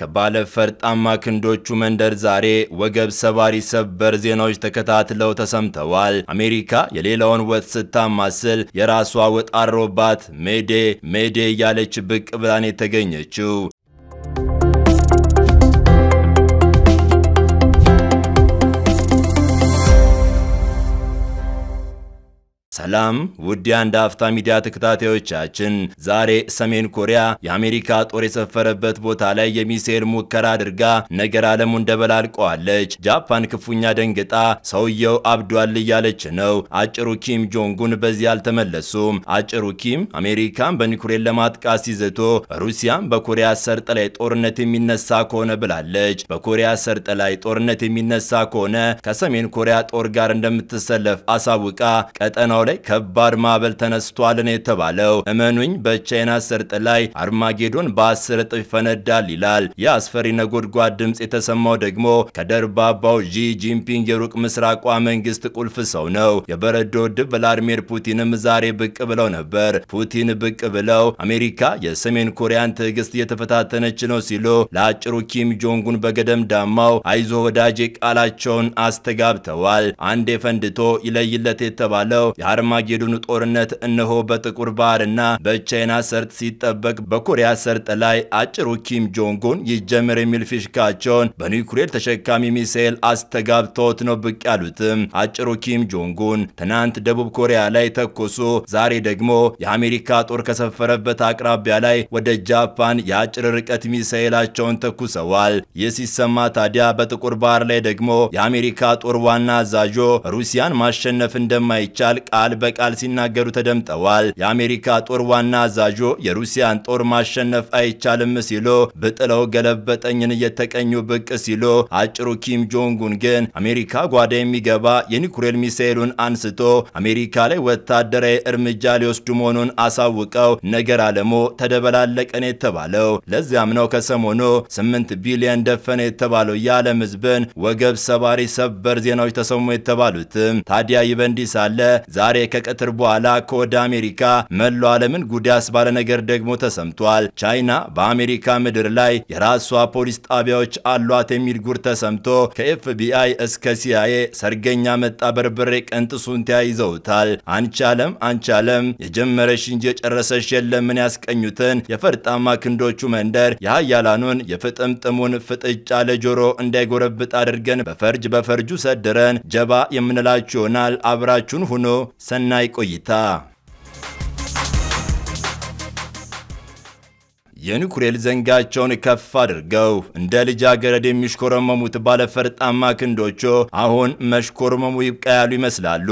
ከባለ ፈርጣማ ክንዶቹ መንደር ዛሬ ወገብ ሰባሪ ሰበር ዜናዎች ተከታትለው ተሰምተዋል። አሜሪካ የሌላውን ወጥ ስታማስል የራሷ ወጥ አሮባት ሜዴ ሜዴ እያለች ብቅ ብላን የተገኘችው ሰላም ውድ የአንድ አፍታ ሚዲያ ተከታታዮቻችን፣ ዛሬ ሰሜን ኮሪያ የአሜሪካ ጦር የሰፈረበት ቦታ ላይ የሚሳኤል ሙከራ አድርጋ ነገር ዓለሙን ደበላልቀዋለች። ጃፓን ክፉኛ ደንግጣ ሰውየው አብዷል እያለች ነው። አጭሩ ኪም ጆንጉን በዚህ አልተመለሱም። አጭሩ ኪም አሜሪካን በኒኩሌር ለማጥቃት ሲዘቶ ሩሲያም በኮሪያ ሰርጥ ላይ ጦርነት የሚነሳ ከሆነ ብላለች። በኮሪያ ሰርጥ ላይ ጦርነት የሚነሳ ከሆነ ከሰሜን ኮሪያ ጦር ጋር እንደምትሰለፍ አሳውቃ ቀጠናው ላይ ከባድ ማዕበል ተነስቷል ነው የተባለው። እመኑኝ በቻይና ሰርጥ ላይ አርማጌዶን በአስር እጥፍ ይፈነዳል ይላል። የአስፈሪ ነጎድጓድ ድምፅ የተሰማው ደግሞ ከደርባባው ዢ ጂንፒንግ የሩቅ ምስራቋ መንግስት ቁልፍ ሰው ነው። የበረዶ ድብ ቭላድሚር ፑቲንም ዛሬ ብቅ ብለው ነበር። ፑቲን ብቅ ብለው አሜሪካ የሰሜን ኮሪያን ትዕግስት እየተፈታተነች ነው ሲሉ ለአጭሩ ኪም ጆንጉን በገደም ዳማው አይዞ ወዳጄ ቃላቸውን አስተጋብተዋል። አንዴ ፈንድቶ ይለይለት የተባለው የአርማጌዶን ጦርነት እነሆ በጥቁር ባህርና በቻይና ሰርጥ ሲጠበቅ በኮሪያ ሰርጥ ላይ አጭሩ ኪም ጆንጉን ይጀምር የሚል ፊሽካቸውን በኒውክሌር ተሸካሚ ሚሳኤል አስተጋብተውት ነው ብቅ ያሉትም። አጭሩ ኪም ጆንጉን ትናንት ደቡብ ኮሪያ ላይ ተኮሱ፣ ዛሬ ደግሞ የአሜሪካ ጦር ከሰፈረበት አቅራቢያ ላይ ወደ ጃፓን የአጭር ርቀት ሚሳኤላቸውን ተኩሰዋል። ይህ ሲሰማ ታዲያ በጥቁር ባህር ላይ ደግሞ የአሜሪካ ጦር ዋና አዛዦ ሩሲያን ማሸነፍ እንደማይቻል ቃል ቃል በቃል ሲናገሩ ተደምጠዋል። የአሜሪካ ጦር ዋና አዛዦ የሩሲያን ጦር ማሸነፍ አይቻልም ሲሉ ብጥለው ገለበጠኝን እየተቀኙ ብቅ ሲሉ፣ አጭሩ ኪም ጆንጉን ግን አሜሪካ ጓዳ የሚገባ የኒኩሌር ሚሳኤሉን አንስቶ አሜሪካ ላይ ወታደራዊ እርምጃ ሊወስዱ መሆኑን አሳውቀው ነገር አለሞ ተደበላለቀን የተባለው ለዚያም ነው ከሰሞኑ 8 ቢሊዮን ደፈነ የተባለው የዓለም ህዝብን ወገብ ሰባሪ ሰበር ዜናዎች ተሰሙ የተባሉትም። ታዲያ ይህ ሳለ ዛሬ ዛሬ ከቀትር በኋላ ከወደ አሜሪካ መላው ዓለምን ጉዳስ ባለ ነገር ደግሞ ተሰምቷል። ቻይና በአሜሪካ ምድር ላይ የራሷ ፖሊስ ጣቢያዎች አሏት የሚል ጉር ተሰምቶ ከኤፍቢአይ እስከ ሲአይኤ ሰርገኛ መጣ በርበሬ ቀንጥሱን ተያይዘውታል። አንቺ ዓለም አንቺ ዓለም የጀመረሽ እንጂ የጨረሰሽ የለምን ያስቀኙትን የፈርጣማ ክንዶቹ መንደር የሀያላኑን የፍጥምጥሙን ፍጥጫ ለጆሮ እንዳይጎረብጥ አድርገን በፈርጅ በፈርጁ ሰድረን ጀባ የምንላችሁ ይሆናል። አብራችሁን ሁኖ ሰናይ ቆይታ የኑኩሬል ዘንጋቸውን ከፍ አድርገው እንደ ልጃገረድ የሚሽኮረመሙት ባለፈርጣማ ክንዶቹ አሁን መሽኮርመሙ ይብቃ ያሉ ይመስላሉ።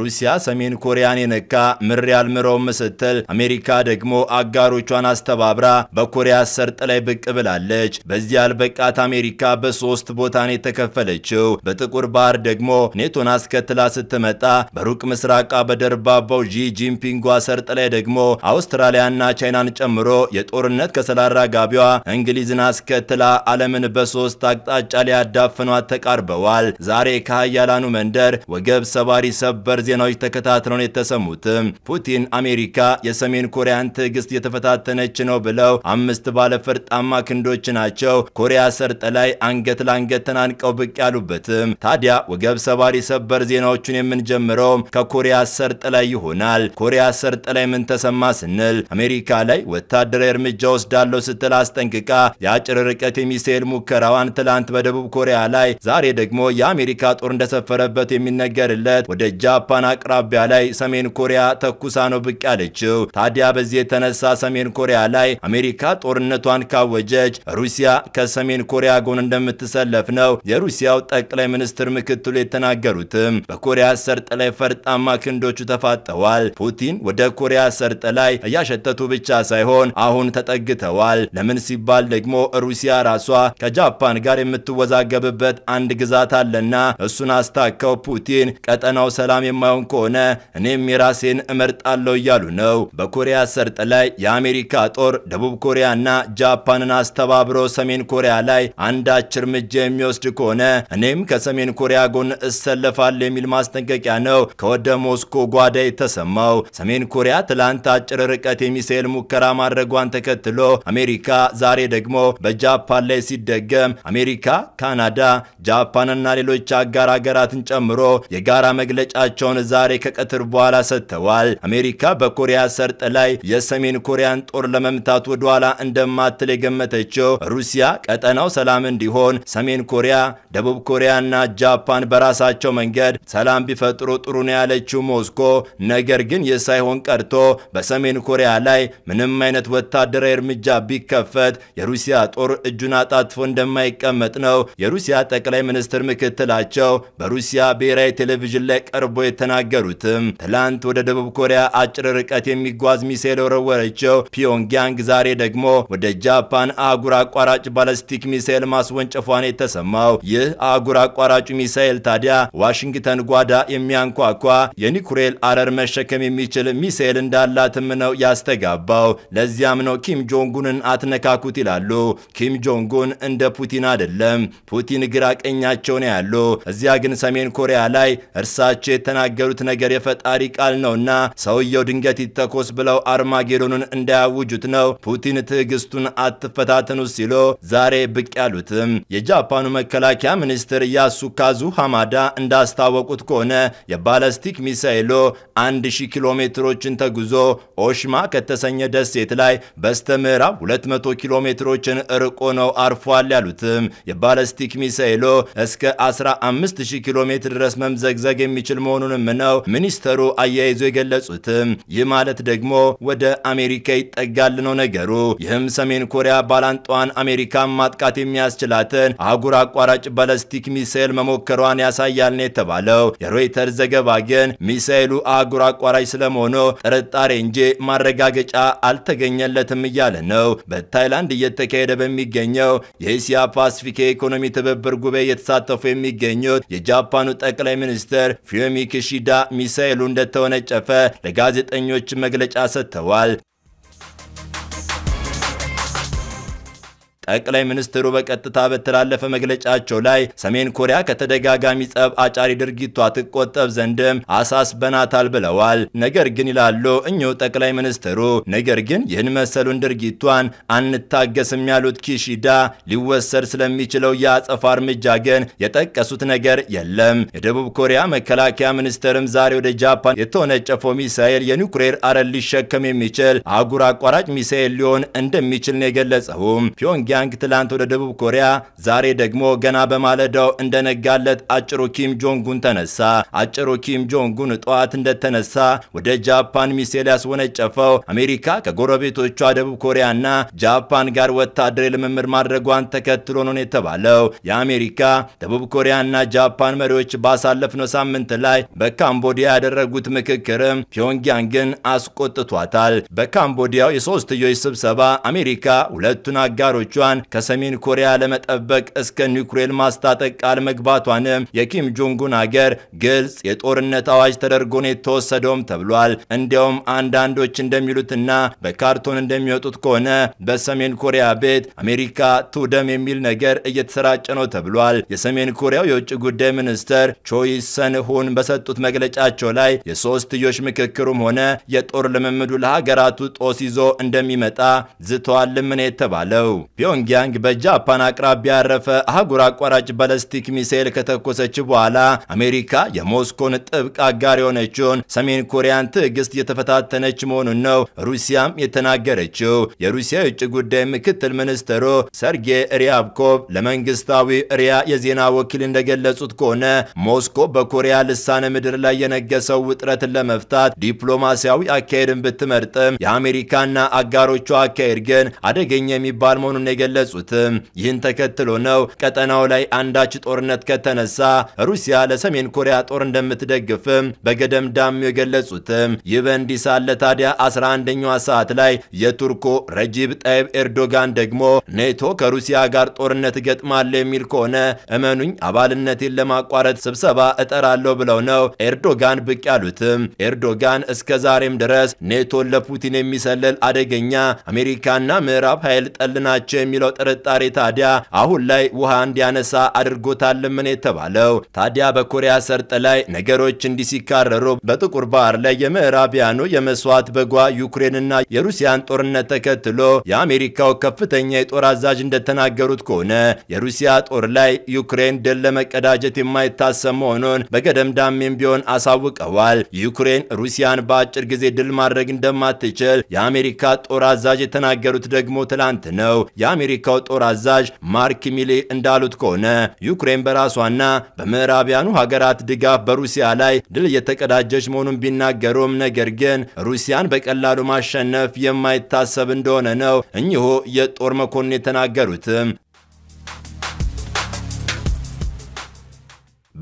ሩሲያ ሰሜን ኮሪያን የነካ ምር ያልምረውም ስትል አሜሪካ ደግሞ አጋሮቿን አስተባብራ በኮሪያ ሰርጥ ላይ ብቅ ብላለች። በዚህ ያልበቃት አሜሪካ በሶስት ቦታ ነው የተከፈለችው። በጥቁር ባህር ደግሞ ኔቶን አስከትላ ስትመጣ፣ በሩቅ ምስራቃ በደርባባው ዢ ጂንፒንጓ ሰርጥ ላይ ደግሞ አውስትራሊያና ቻይናን ጨምሮ የጦርነት ከሰራራ ጋቢዋ እንግሊዝን አስከትላ ዓለምን በሶስት አቅጣጫ ሊያዳፍኗት ተቃርበዋል። ዛሬ ከሀያላኑ መንደር ወገብ ሰባሪ ሰበር ዜናዎች ተከታትለውን የተሰሙትም ፑቲን አሜሪካ የሰሜን ኮሪያን ትዕግስት የተፈታተነች ነው ብለው አምስት ባለፈርጣማ ክንዶች ናቸው ኮሪያ ሰርጥ ላይ አንገት ለአንገት ተናንቀው ብቅ ያሉበትም። ታዲያ ወገብ ሰባሪ ሰበር ዜናዎቹን የምንጀምረው ከኮሪያ ሰርጥ ላይ ይሆናል። ኮሪያ ሰርጥ ላይ ምን ተሰማ ስንል አሜሪካ ላይ ወታደራዊ እርምጃው ወስዳለሁ ስትል አስጠንቅቃ የአጭር ርቀት የሚሳኤል ሙከራዋን ትላንት በደቡብ ኮሪያ ላይ ዛሬ ደግሞ የአሜሪካ ጦር እንደሰፈረበት የሚነገርለት ወደ ጃፓን አቅራቢያ ላይ ሰሜን ኮሪያ ተኩሳ ነው ብቅ ያለችው። ታዲያ በዚህ የተነሳ ሰሜን ኮሪያ ላይ አሜሪካ ጦርነቷን ካወጀች ሩሲያ ከሰሜን ኮሪያ ጎን እንደምትሰለፍ ነው የሩሲያው ጠቅላይ ሚኒስትር ምክትሉ የተናገሩትም። በኮሪያ ሰርጥ ላይ ፈርጣማ ክንዶቹ ተፋጠዋል። ፑቲን ወደ ኮሪያ ሰርጥ ላይ እያሸተቱ ብቻ ሳይሆን አሁን ተጠ አስጠግተዋል። ለምን ሲባል ደግሞ ሩሲያ ራሷ ከጃፓን ጋር የምትወዛገብበት አንድ ግዛት አለና እሱን አስታከው ፑቲን ቀጠናው ሰላም የማይሆን ከሆነ እኔም የራሴን እመርጣለሁ እያሉ ነው። በኮሪያ ሰርጥ ላይ የአሜሪካ ጦር ደቡብ ኮሪያና ጃፓንን አስተባብሮ ሰሜን ኮሪያ ላይ አንዳች እርምጃ የሚወስድ ከሆነ እኔም ከሰሜን ኮሪያ ጎን እሰለፋለሁ የሚል ማስጠንቀቂያ ነው ከወደ ሞስኮ ጓዳ የተሰማው። ሰሜን ኮሪያ ትላንት አጭር ርቀት የሚሳኤል ሙከራ ማድረጓን ተከትሎ ተከትሎ አሜሪካ ዛሬ ደግሞ በጃፓን ላይ ሲደገም አሜሪካ፣ ካናዳ፣ ጃፓንና ሌሎች አጋር ሀገራትን ጨምሮ የጋራ መግለጫቸውን ዛሬ ከቀትር በኋላ ሰጥተዋል። አሜሪካ በኮሪያ ሰርጥ ላይ የሰሜን ኮሪያን ጦር ለመምታት ወደኋላ እንደማትል የገመተችው ሩሲያ ቀጠናው ሰላም እንዲሆን ሰሜን ኮሪያ፣ ደቡብ ኮሪያና ጃፓን በራሳቸው መንገድ ሰላም ቢፈጥሩ ጥሩ ነው ያለችው ሞስኮ፣ ነገር ግን የሳይሆን ቀርቶ በሰሜን ኮሪያ ላይ ምንም አይነት ወታደራዊ እርምጃ ቢከፈት የሩሲያ ጦር እጁን አጣጥፎ እንደማይቀመጥ ነው የሩሲያ ጠቅላይ ሚኒስትር ምክትላቸው በሩሲያ ብሔራዊ ቴሌቪዥን ላይ ቀርቦ የተናገሩትም። ትላንት ወደ ደቡብ ኮሪያ አጭር ርቀት የሚጓዝ ሚሳኤል ወረወረችው ፒዮንግያንግ ዛሬ ደግሞ ወደ ጃፓን አህጉር አቋራጭ ባለስቲክ ሚሳኤል ማስወንጨፏን የተሰማው። ይህ አህጉር አቋራጩ ሚሳኤል ታዲያ ዋሽንግተን ጓዳ የሚያንኳኳ የኒኩሬል አረር መሸከም የሚችል ሚሳኤል እንዳላትም ነው ያስተጋባው። ለዚያም ነው ኪም ጆንጉንን አትነካኩት ይላሉ። ኪም ጆንጉን እንደ ፑቲን አይደለም። ፑቲን ግራ ቀኛቸው ነው ያሉ። እዚያ ግን ሰሜን ኮሪያ ላይ እርሳቸው የተናገሩት ነገር የፈጣሪ ቃል ነውና ሰውየው ድንገት ይተኮስ ብለው አርማጌዶንን እንዳያውጁት ነው ፑቲን ትዕግስቱን አትፈታተኑ ሲሉ ዛሬ ብቅ ያሉትም። የጃፓኑ መከላከያ ሚኒስትር ያሱካዙ ሐማዳ እንዳስታወቁት ከሆነ የባለስቲክ ሚሳይሎ 1000 ኪሎ ሜትሮችን ተጉዞ ኦሽማ ከተሰኘ ደሴት ላይ በስተ ምዕራብ 200 ኪሎ ሜትሮችን ርቆ ነው አርፏል ያሉትም የባለስቲክ ሚሳኤሉ እስከ 15000 ኪሎ ሜትር ድረስ መምዘግዘግ የሚችል መሆኑንም ነው ሚኒስተሩ አያይዞ የገለጹትም። ይህ ማለት ደግሞ ወደ አሜሪካ ይጠጋል ነው ነገሩ። ይህም ሰሜን ኮሪያ ባላንጧን አሜሪካን ማጥቃት የሚያስችላትን አህጉር አቋራጭ ባለስቲክ ሚሳኤል መሞከሯን ያሳያል ነው የተባለው። የሮይተር ዘገባ ግን ሚሳኤሉ አህጉር አቋራጭ ስለመሆኑ ጥርጣሬ እንጂ ማረጋገጫ አልተገኘለትም እያለ ማለት ነው። በታይላንድ እየተካሄደ በሚገኘው የእስያ ፓስፊክ የኢኮኖሚ ትብብር ጉባኤ እየተሳተፉ የሚገኙት የጃፓኑ ጠቅላይ ሚኒስትር ፊዮሚ ኪሺዳ ሚሳኤሉ እንደተወነጨፈ ለጋዜጠኞች መግለጫ ሰጥተዋል። ጠቅላይ ሚኒስትሩ በቀጥታ በተላለፈ መግለጫቸው ላይ ሰሜን ኮሪያ ከተደጋጋሚ ጸብ አጫሪ ድርጊቷ ትቆጠብ ዘንድም አሳስበናታል ብለዋል። ነገር ግን ይላሉ እኚሁ ጠቅላይ ሚኒስትሩ፣ ነገር ግን ይህን መሰሉን ድርጊቷን አንታገስም ያሉት ኪሺዳ ሊወሰድ ስለሚችለው የአጸፋ እርምጃ ግን የጠቀሱት ነገር የለም። የደቡብ ኮሪያ መከላከያ ሚኒስትርም ዛሬ ወደ ጃፓን የተወነጨፈው ሚሳኤል የኒውክሌር አረር ሊሸከም የሚችል አህጉር አቋራጭ ሚሳኤል ሊሆን እንደሚችል ነው የገለጸውም ፒዮንግያንግ ፒዮንግያንግ ትላንት ወደ ደቡብ ኮሪያ፣ ዛሬ ደግሞ ገና በማለዳው እንደነጋለት አጭሩ ኪም ጆንጉን ተነሳ። አጭሩ ኪም ጆንጉን ጠዋት እንደተነሳ ወደ ጃፓን ሚሳኤል ያስወነጨፈው አሜሪካ ከጎረቤቶቿ ደቡብ ኮሪያና ጃፓን ጋር ወታደራዊ ልምምድ ማድረጓን ተከትሎ ነው የተባለው። የአሜሪካ ደቡብ ኮሪያና ጃፓን መሪዎች ባሳለፍነው ሳምንት ላይ በካምቦዲያ ያደረጉት ምክክርም ፒዮንግያንግን አስቆጥቷታል። በካምቦዲያው የሶስትዮሽ ስብሰባ አሜሪካ ሁለቱን አጋሮቿ መርከቦቿን ከሰሜን ኮሪያ ለመጠበቅ እስከ ኒውክሌር ማስታጠቅ ቃል መግባቷንም የኪም ጆንጉን አገር ግልጽ የጦርነት አዋጅ ተደርጎ ነው የተወሰደውም ተብሏል። እንዲያውም አንዳንዶች እንደሚሉትና በካርቶን እንደሚወጡት ከሆነ በሰሜን ኮሪያ ቤት አሜሪካ ቱደም የሚል ነገር እየተሰራጨ ነው ተብሏል። የሰሜን ኮሪያው የውጭ ጉዳይ ሚኒስትር ቾይ ሰንሁን በሰጡት መግለጫቸው ላይ የሶስትዮሽ ምክክሩም ሆነ የጦር ልምምዱ ለሀገራቱ ጦስ ይዞ እንደሚመጣ ዝተዋል። የተባለው ፒዮንግያንግ በጃፓን አቅራቢያ ያረፈ አህጉር አቋራጭ ባለስቲክ ሚሳኤል ከተኮሰች በኋላ አሜሪካ የሞስኮን ጥብቅ አጋር የሆነችውን ሰሜን ኮሪያን ትዕግስት እየተፈታተነች መሆኑን ነው ሩሲያም የተናገረችው። የሩሲያ የውጭ ጉዳይ ምክትል ሚኒስትሩ ሰርጌይ ሪያብኮቭ ለመንግስታዊ ሪያ የዜና ወኪል እንደገለጹት ከሆነ ሞስኮ በኮሪያ ልሳነ ምድር ላይ የነገሰው ውጥረትን ለመፍታት ዲፕሎማሲያዊ አካሄድን ብትመርጥም የአሜሪካና አጋሮቿ አካሄድ ግን አደገኛ የሚባል መሆኑን የገለጹትም ይህን ተከትሎ ነው ቀጠናው ላይ አንዳች ጦርነት ከተነሳ ሩሲያ ለሰሜን ኮሪያ ጦር እንደምትደግፍም በገደም ዳሚው የገለጹትም። ይህ በእንዲህ ሳለ ታዲያ 11ኛዋ ሰዓት ላይ የቱርኮ ረጂብ ጣይብ ኤርዶጋን ደግሞ ኔቶ ከሩሲያ ጋር ጦርነት እገጥማለሁ የሚል ከሆነ እመኑኝ አባልነቴን ለማቋረጥ ስብሰባ እጠራለሁ ብለው ነው ኤርዶጋን ብቅ ያሉትም። ኤርዶጋን እስከ ዛሬም ድረስ ኔቶን ለፑቲን የሚሰለል አደገኛ አሜሪካና ምዕራብ ኃይል ጠል ናቸው የሚለው ጥርጣሬ ታዲያ አሁን ላይ ውሃ እንዲያነሳ አድርጎታልምን የተባለው። ታዲያ በኮሪያ ሰርጥ ላይ ነገሮች እንዲሲካረሩ በጥቁር ባህር ላይ የምዕራቢያኑ የመስዋዕት በጓ ዩክሬንና የሩሲያን ጦርነት ተከትሎ የአሜሪካው ከፍተኛ የጦር አዛዥ እንደተናገሩት ከሆነ የሩሲያ ጦር ላይ ዩክሬን ድል ለመቀዳጀት የማይታሰብ መሆኑን በገደምዳሜም ቢሆን አሳውቀዋል። ዩክሬን ሩሲያን በአጭር ጊዜ ድል ማድረግ እንደማትችል የአሜሪካ ጦር አዛዥ የተናገሩት ደግሞ ትላንት ነው። የአሜሪካው ጦር አዛዥ ማርክ ሚሊ እንዳሉት ከሆነ ዩክሬን በራሷና በምዕራቢያኑ ሀገራት ድጋፍ በሩሲያ ላይ ድል እየተቀዳጀች መሆኑን ቢናገሩም ነገር ግን ሩሲያን በቀላሉ ማሸነፍ የማይታሰብ እንደሆነ ነው እኚሁ የጦር መኮንን የተናገሩትም።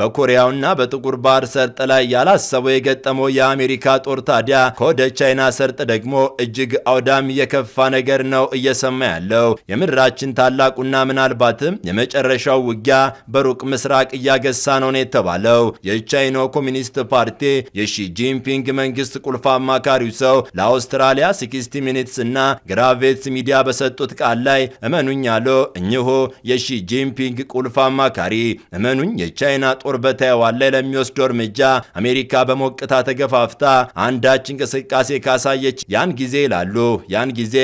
በኮሪያውና በጥቁር ባህር ሰርጥ ላይ ያላሰበው የገጠመው የአሜሪካ ጦር ታዲያ ከወደ ቻይና ሰርጥ ደግሞ እጅግ አውዳም የከፋ ነገር ነው እየሰማ ያለው። የምድራችን ታላቁና ምናልባትም የመጨረሻው ውጊያ በሩቅ ምስራቅ እያገሳ ነው ነው የተባለው። የቻይናው ኮሚኒስት ፓርቲ የሺጂንፒንግ መንግስት ቁልፍ አማካሪው ሰው ለአውስትራሊያ 60 ሚኒትስ እና ግራቬትስ ሚዲያ በሰጡት ቃል ላይ እመኑኝ አለ እኚሁ የሺጂንፒንግ ቁልፍ አማካሪ እመኑኝ የቻይና ጦር በተያዋለ ለሚወስደው እርምጃ አሜሪካ በሞቅታ ተገፋፍታ አንዳች እንቅስቃሴ ካሳየች ያን ጊዜ ይላሉ፣ ያን ጊዜ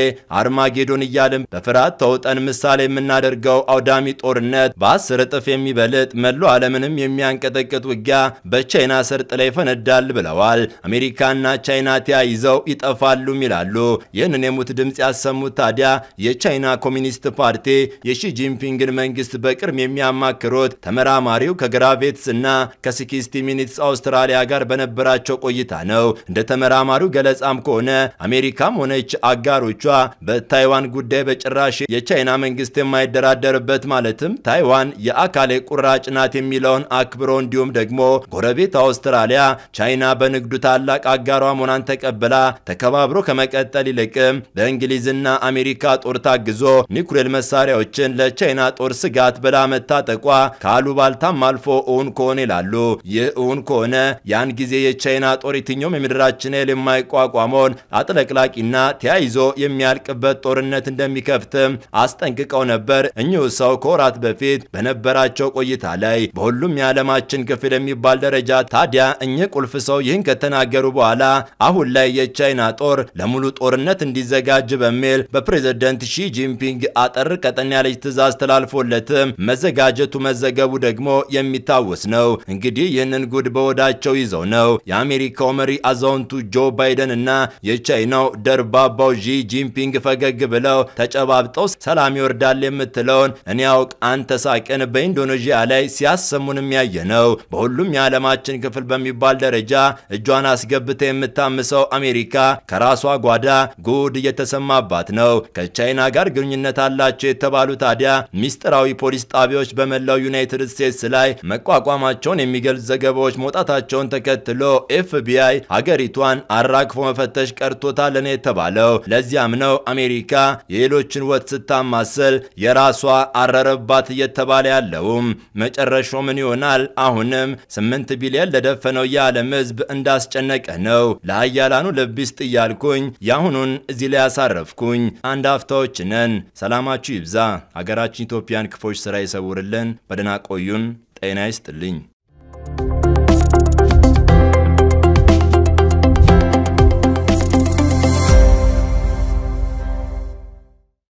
አርማጌዶን እያልን በፍርሃት ተውጠን ምሳሌ የምናደርገው አውዳሚ ጦርነት በአስር እጥፍ የሚበልጥ መሎ ዓለምንም የሚያንቀጠቅጥ ውጊያ በቻይና ሰርጥ ላይ ፈነዳል ብለዋል። አሜሪካና ቻይና ተያይዘው ይጠፋሉም ይላሉ። ይህንን የሙት ድምፅ ያሰሙት ታዲያ የቻይና ኮሚኒስት ፓርቲ የሺጂንፒንግን መንግስት በቅርብ የሚያማክሩት ተመራማሪው ከግራቬ ስቴትስ እና ከ60 ሚኒትስ አውስትራሊያ ጋር በነበራቸው ቆይታ ነው። እንደ ተመራማሪው ገለጻም ከሆነ አሜሪካም ሆነች አጋሮቿ በታይዋን ጉዳይ በጭራሽ የቻይና መንግስት የማይደራደርበት ማለትም ታይዋን የአካሌ ቁራጭ ናት የሚለውን አክብሮ እንዲሁም ደግሞ ጎረቤት አውስትራሊያ ቻይና በንግዱ ታላቅ አጋሯ መሆኗን ተቀብላ ተከባብሮ ከመቀጠል ይልቅም በእንግሊዝና አሜሪካ ጦር ታግዞ ኒኩሌል መሳሪያዎችን ለቻይና ጦር ስጋት ብላ መታጠቋ ከአሉባልታም አልፎ እውን እውን ከሆነ ይላሉ። ይህ እውን ከሆነ ያን ጊዜ የቻይና ጦር የትኛውም የምድራችን ኃይል የማይቋቋመውን አጥለቅላቂና ተያይዞ የሚያልቅበት ጦርነት እንደሚከፍትም አስጠንቅቀው ነበር። እኚሁ ሰው ከወራት በፊት በነበራቸው ቆይታ ላይ በሁሉም የዓለማችን ክፍል የሚባል ደረጃ ታዲያ እኚህ ቁልፍ ሰው ይህን ከተናገሩ በኋላ አሁን ላይ የቻይና ጦር ለሙሉ ጦርነት እንዲዘጋጅ በሚል በፕሬዝደንት ሺ ጂንፒንግ አጠር ቀጠን ያለች ትእዛዝ ተላልፎለትም መዘጋጀቱ መዘገቡ ደግሞ የሚታወ የሚታወስ ነው። እንግዲህ ይህንን ጉድ በወዳቸው ይዘው ነው የአሜሪካው መሪ አዛውንቱ ጆ ባይደን እና የቻይናው ደርባባው ዢ ጂንፒንግ ፈገግ ብለው ተጨባብጠው ሰላም ይወርዳል የምትለውን እኔ ያውቅ አንተ ሳቅን በኢንዶኔዥያ ላይ ሲያሰሙን የሚያየ ነው። በሁሉም የዓለማችን ክፍል በሚባል ደረጃ እጇን አስገብተ የምታምሰው አሜሪካ ከራሷ ጓዳ ጉድ እየተሰማባት ነው። ከቻይና ጋር ግንኙነት አላቸው የተባሉ ታዲያ ሚስጥራዊ ፖሊስ ጣቢያዎች በመላው ዩናይትድ ስቴትስ ላይ መቋ አቋማቸውን የሚገልጽ ዘገባዎች መውጣታቸውን ተከትሎ ኤፍቢአይ ሀገሪቷን አራግፎ መፈተሽ ቀርቶታል ነው የተባለው። ለዚያም ነው አሜሪካ የሌሎችን ወት ስታማስል የራሷ አረረባት እየተባለ ያለውም። መጨረሻው ምን ይሆናል? አሁንም ስምንት ቢሊዮን ለደፈነው የዓለም ህዝብ እንዳስጨነቀ ነው። ለአያላኑ ልብ ይስጥ እያልኩኝ የአሁኑን እዚህ ላይ ያሳረፍኩኝ። አንድ አፍታዎች ነን። ሰላማችሁ ይብዛ። ሀገራችን ኢትዮጵያን ክፎች ስራ ይሰውርልን። በደህና ቆዩን። ጤና ይስጥልኝ።